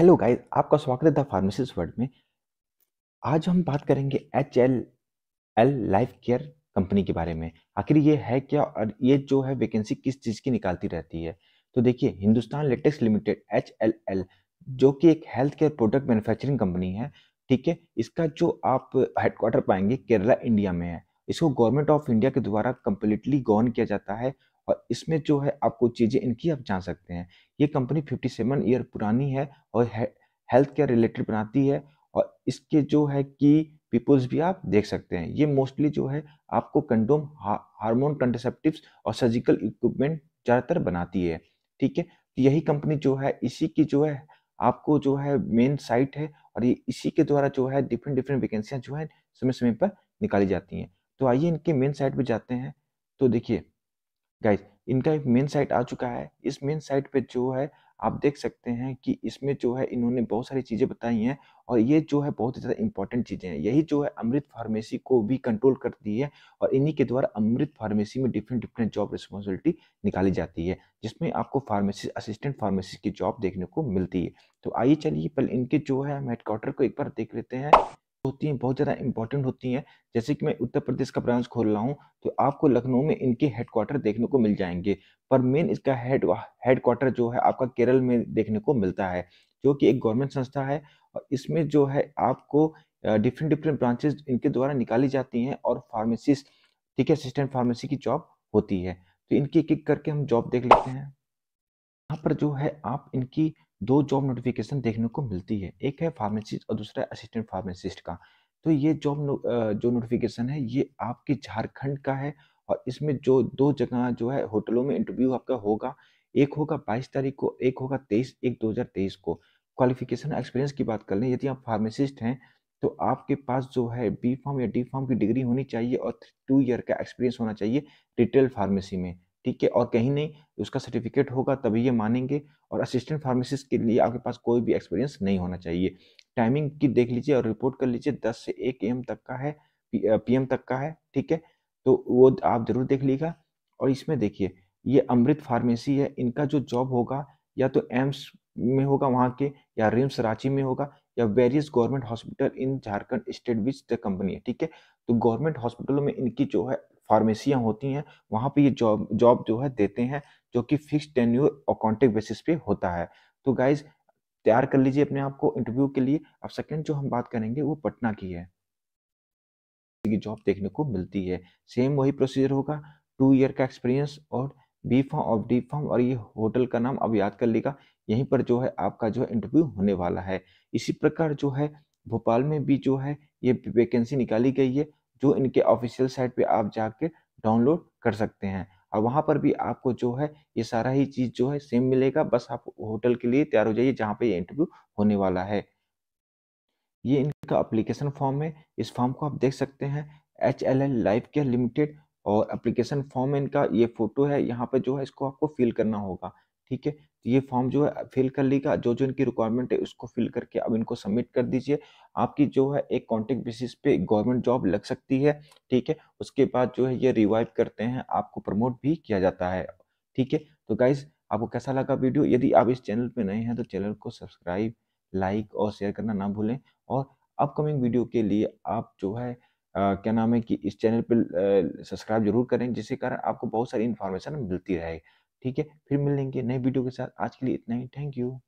hello guys आपका स्वागत है द फार्मेसिस वर्ल्ड में आज हम बात करेंगे H L L life care company के बारे में आखिर ये है क्या और ये जो है वैकेंसी किस चीज़ की निकालती रहती है तो देखिए Hindustan latex limited H L L जो कि एक health care product manufacturing company है ठीक है इसका जो आप हेडक्वार्टर पाएंगे केरला इंडिया में है इसको गवर्नमेंट ऑफ इंडिया के द्वारा कंप्लीटली गॉन किया जाता है और इसमें जो है आपको चीज़ें इनकी आप जान सकते हैं ये कंपनी 57 ईयर पुरानी है और हेल्थ केयर रिलेटेड बनाती है और इसके जो है कि पीपल्स भी आप देख सकते हैं ये मोस्टली जो है आपको कंडोम हार्मोन कंटेसेप्टिव और सर्जिकल इक्विपमेंट ज़्यादातर बनाती है ठीक है तो यही कंपनी जो है इसी की जो है आपको जो है मेन साइट है और ये इसी के द्वारा जो है डिफरेंट डिफरेंट वैकेंसियाँ जो है समय समय पर निकाली जाती हैं तो आइए इनके मेन साइट पर जाते हैं तो देखिए गाइज इनका एक मेन साइट आ चुका है इस मेन साइट पे जो है आप देख सकते हैं कि इसमें जो है इन्होंने बहुत सारी चीज़ें बताई हैं और ये जो है बहुत ही ज़्यादा इंपॉर्टेंट चीज़ें हैं यही जो है अमृत फार्मेसी को भी कंट्रोल करती है और इन्हीं के द्वारा अमृत फार्मेसी में डिफरेंट डिफरेंट जॉब रिस्पॉन्सिबिलिटी निकाली जाती है जिसमें आपको फार्मेसी असिस्टेंट फार्मेसी की जॉब देखने को मिलती है तो आइए चलिए पहले इनके जो है हम हेडक्वार्टर को एक बार देख लेते हैं होती हैं बहुत ज़्यादा इंपॉर्टेंट होती हैं जैसे कि मैं उत्तर प्रदेश का ब्रांच खोल रहा हूँ तो आपको लखनऊ में इनके हेडक्वार्टर देखने को मिल जाएंगे पर मेन इसका हेड हेडक्वार्टर जो है आपका केरल में देखने को मिलता है जो कि एक गवर्नमेंट संस्था है और इसमें जो है आपको डिफरेंट डिफरेंट ब्रांचेज इनके द्वारा निकाली जाती हैं और फार्मेसिस्ट ठीक है असिस्टेंट फार्मेसी की जॉब होती है तो इनकी एक एक करके हम जॉब देख लेते हैं यहाँ पर जो है आप इनकी दो जॉब नोटिफिकेशन देखने को मिलती है एक है फार्मेसिस्ट और दूसरा असिस्टेंट फार्मेसिस्ट का तो ये जॉब नो, जो नोटिफिकेशन है ये आपकी झारखंड का है और इसमें जो दो जगह जो है होटलों में इंटरव्यू आपका होगा एक होगा बाईस तारीख को एक होगा तेईस एक दो हज़ार तेईस को क्वालिफिकेशन एक्सपीरियंस की बात कर लें यदि आप फार्मेसिस्ट हैं तो आपके पास जो है बी फार्म या डी फार्म की डिग्री होनी चाहिए और टू ईयर का एक्सपीरियंस होना चाहिए रिटेल फार्मेसी में ठीक है और कहीं नहीं उसका सर्टिफिकेट होगा तभी ये मानेंगे और असिस्टेंट फार्मासिस्ट के लिए आपके पास कोई भी एक्सपीरियंस नहीं होना चाहिए टाइमिंग की देख लीजिए और रिपोर्ट कर लीजिए दस से एक एम तक का है पी तक का है ठीक है तो वो आप ज़रूर देख लीजिएगा और इसमें देखिए ये अमृत फार्मेसी है इनका जो जॉब होगा या तो एम्स में होगा वहाँ के या रिम्स रांची में होगा या various government hospital in Jharkhand state which the company है ठीक है तो गवर्नमेंट हॉस्पिटलों में इनकी जो है फार्मेसियाँ होती हैं वहाँ पे ये जॉब जॉब जो है देते हैं जो कि फिक्स टेन्यूर और कॉन्टेक्ट बेसिस पे होता है तो गाइज तैयार कर लीजिए अपने आप को इंटरव्यू के लिए अब सेकेंड जो हम बात करेंगे वो पटना की है की जॉब देखने को मिलती है सेम वही प्रोसीजर होगा टू ईयर का एक्सपीरियंस और बी फॉर्म और डी फॉर्म और ये होटल का नाम अब याद कर लेगा यहीं पर जो है आपका जो है इंटरव्यू होने वाला है इसी प्रकार जो है भोपाल में भी जो है ये वैकेंसी निकाली गई है जो इनके ऑफिशियल साइट पे आप जाके डाउनलोड कर सकते हैं और वहाँ पर भी आपको जो है ये सारा ही चीज़ जो है सेम मिलेगा बस आप होटल के लिए तैयार हो जाइए जहाँ पे ये इंटरव्यू होने वाला है ये इनका अप्लीकेशन फॉर्म है इस फॉर्म को आप देख सकते हैं H L L life care limited और अप्लीकेशन फॉर्म इनका ये फोटो है यहाँ पर जो है इसको आपको फिल करना होगा ठीक है तो ये फॉर्म जो है फिल कर लेगा जो जो इनकी रिक्वायरमेंट है उसको फिल करके अब इनको सबमिट कर दीजिए आपकी जो है एक कॉन्टेक्ट बेसिस पे गवर्नमेंट जॉब लग सकती है ठीक है उसके बाद जो है ये रिवाइव करते हैं आपको प्रमोट भी किया जाता है ठीक है तो गाइज आपको कैसा लगा वीडियो यदि आप इस चैनल पर नए हैं तो चैनल को सब्सक्राइब लाइक और शेयर करना ना भूलें और अपकमिंग वीडियो के लिए आप जो है आ, क्या नाम है कि इस चैनल पर सब्सक्राइब जरूर करें जिसके कारण आपको बहुत सारी इन्फॉर्मेशन मिलती रहेगी ठीक है फिर मिलेंगे नए वीडियो के साथ आज के लिए इतना ही थैंक यू